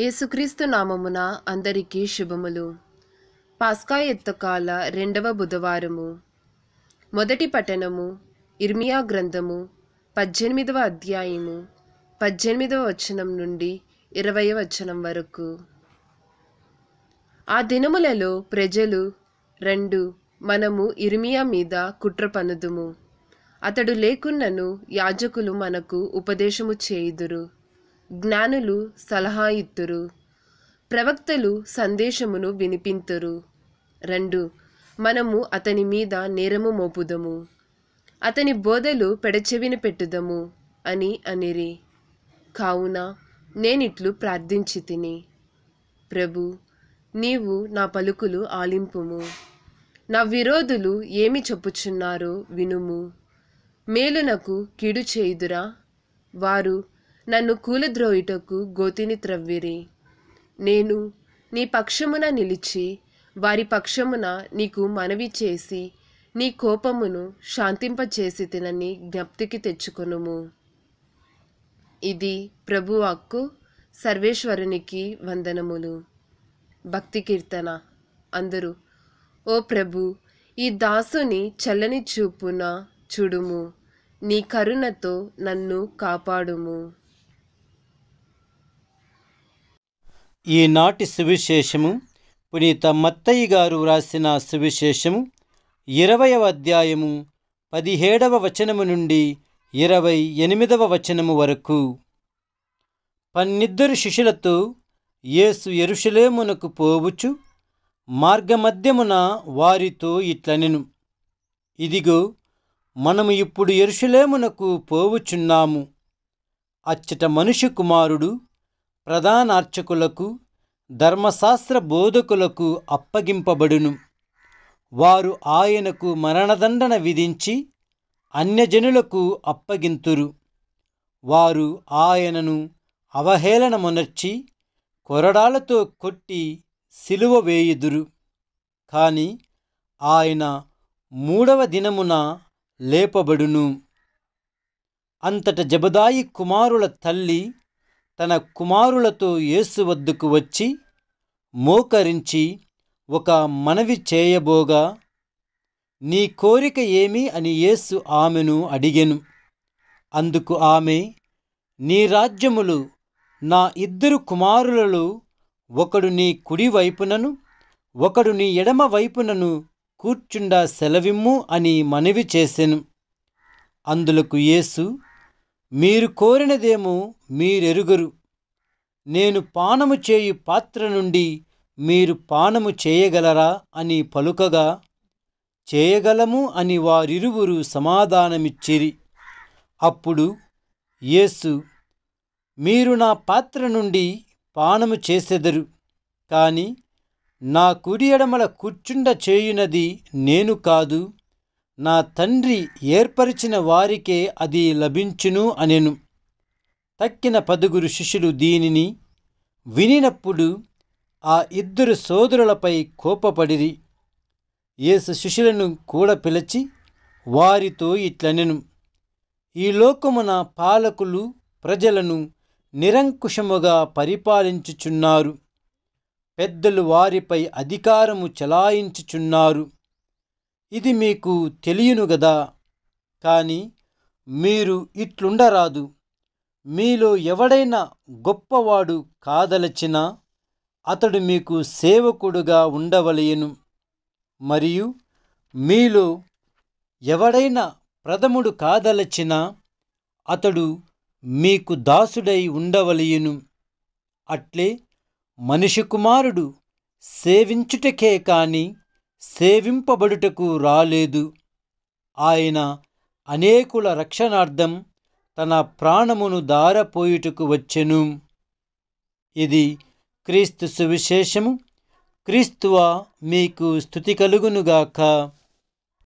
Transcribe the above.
యేసుక్రీస్తు నామమున అందరికీ శుభములు పాస్కా ఎత్తకాల రెండవ బుధవారము మొదటి పట్టణము ఇర్మియా గ్రంథము పద్దెనిమిదవ అధ్యాయము పద్దెనిమిదవ వచనం నుండి ఇరవై వచనం వరకు ఆ దినములలో ప్రజలు రెండు మనము ఇర్మియా మీద కుట్ర పనుదుము అతడు లేకున్నను యాజకులు మనకు ఉపదేశము చేయుదురు జ్ఞానులు సలహా ఇత్తురు ప్రవక్తలు సందేశమును వినిపింతురు రెండు మనము అతని మీద నేరము మోపుదము అతని బోధలు పెడచెవిన పెట్టుదము అని అనిరి కావున నేనిట్లు ప్రార్థించి తిని ప్రభు నీవు నా పలుకులు ఆలింపుము నా విరోధులు ఏమి చెప్పుచున్నారో వినుము మేలునకు కీడు చేయుదురా వారు నన్ను కూలద్రోయుటకు గోతిని త్రవ్విరి నేను నీ పక్షమున నిలిచి వారి పక్షమున నీకు మనవి చేసి నీ కోపమును శాంతింపచేసి తినని జ్ఞప్తికి తెచ్చుకొనుము ఇది ప్రభువాక్కు సర్వేశ్వరునికి వందనములు భక్తి కీర్తన అందరూ ఓ ప్రభు ఈ దాసుని చల్లని చూపున చూడుము నీ కరుణతో నన్ను కాపాడుము ఈనాటి సువిశేషము పునీత మత్తయ్య గారు వ్రాసిన సువిశేషము ఇరవయవ అధ్యాయము పదిహేడవ వచనము నుండి ఇరవై ఎనిమిదవ వచనము వరకు పన్నిద్దరు శిష్యులతో యేసు ఎరుషులేమునకు పోవచ్చు మార్గమధ్యమున వారితో ఇట్లనెను ఇదిగో మనము ఇప్పుడు ఎరుషులేమునకు పోవుచున్నాము అచ్చట మనుషు కుమారుడు ప్రధానార్చకులకు ధర్మశాస్త్ర బోధకులకు అప్పగింపబడును వారు ఆయనకు మరణదండన విధించి అన్యజనులకు అప్పగింతురు వారు ఆయనను అవహేళనమునర్చి కొరడాలతో కొట్టి సిలువ వేయుదురు కానీ ఆయన మూడవ దినమున లేపబడును అంతట జబదాయి కుమారుల తల్లి తన కుమారులతో యేసు వద్దకు వచ్చి మోకరించి ఒక మనవి చేయబోగా నీ కోరిక ఏమి అని యేసు ఆమెను అడిగెను అందుకు ఆమె నీ రాజ్యములు నా ఇద్దరు కుమారులలో ఒకడు నీ కుడివైపునను ఒకడు నీ ఎడమ వైపునను కూర్చుండా సెలవిమ్ము అని మనవి చేసెను అందులకు యేసు మీరు కోరినదేమో మీరెరుగరు నేను పానము చేయు పాత్ర నుండి మీరు పానము చేయగలరా అని పలుకగా చేయగలము అని వారిరువురు సమాధానమిచ్చిరి అప్పుడు యేసు మీరు నా పాత్ర నుండి పానము చేసెదరు కానీ నా కుడి ఎడమల కూర్చుండ చేయునది నేను కాదు నా తండ్రి ఏర్పరిచిన వారికే అది లభించును అనెను తక్కిన పదుగురు శిష్యులు దీనిని వినినప్పుడు ఆ ఇద్దరు సోదరులపై కోపపడిరి ఏసు శిష్యులను కూడా పిలిచి వారితో ఇట్లనెను ఈ లోకమున పాలకులు ప్రజలను నిరంకుశముగా పరిపాలించుచున్నారు పెద్దలు వారిపై అధికారము చలాయించుచున్నారు ఇది మీకు తెలియను గదా కానీ మీరు ఇట్లుండరాదు మీలో ఎవడైనా గొప్పవాడు కాదలచినా అతడు మీకు సేవకుడుగా ఉండవలయను మరియు మీలో ఎవడైనా ప్రథముడు కాదలచినా అతడు మీకు దాసుడై ఉండవలయను అట్లే మనిషి కుమారుడు సేవించుటకే కానీ సేవింపబడుటకు రాలేదు ఆయన అనేకుల రక్షణార్థం తన ప్రాణమును దారపోయుటకు వచ్చెను ఇది క్రీస్తు సువిశేషము క్రీస్తువా మీకు స్థుతి కలుగునుగాక